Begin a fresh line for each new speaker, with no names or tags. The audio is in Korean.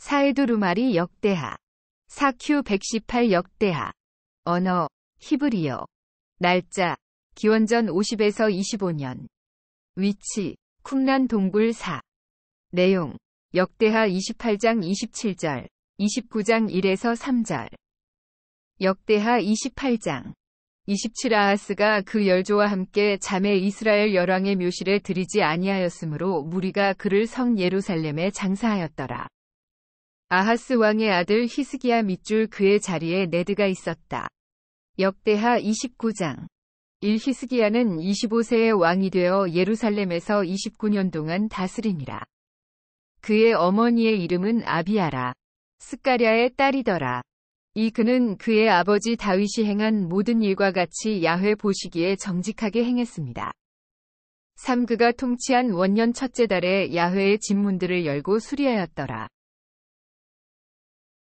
사에두루말이 역대하. 사큐 118 역대하. 언어, 히브리어. 날짜, 기원전 50에서 25년. 위치, 쿰난 동굴 4. 내용, 역대하 28장 27절, 29장 1에서 3절. 역대하 28장. 27 아하스가 그 열조와 함께 자매 이스라엘 열왕의 묘실에 들이지 아니하였으므로 무리가 그를 성 예루살렘에 장사하였더라. 아하스 왕의 아들 히스기야 밑줄 그의 자리에 네드가 있었다. 역대하 29장 1 히스기야는 25세의 왕이 되어 예루살렘에서 29년 동안 다스리니라. 그의 어머니의 이름은 아비아라. 스카랴의 딸이더라. 이 그는 그의 아버지 다윗이 행한 모든 일과 같이 야훼 보시기에 정직하게 행했습니다. 3. 그가 통치한 원년 첫째 달에 야훼의 집문들을 열고 수리하였더라.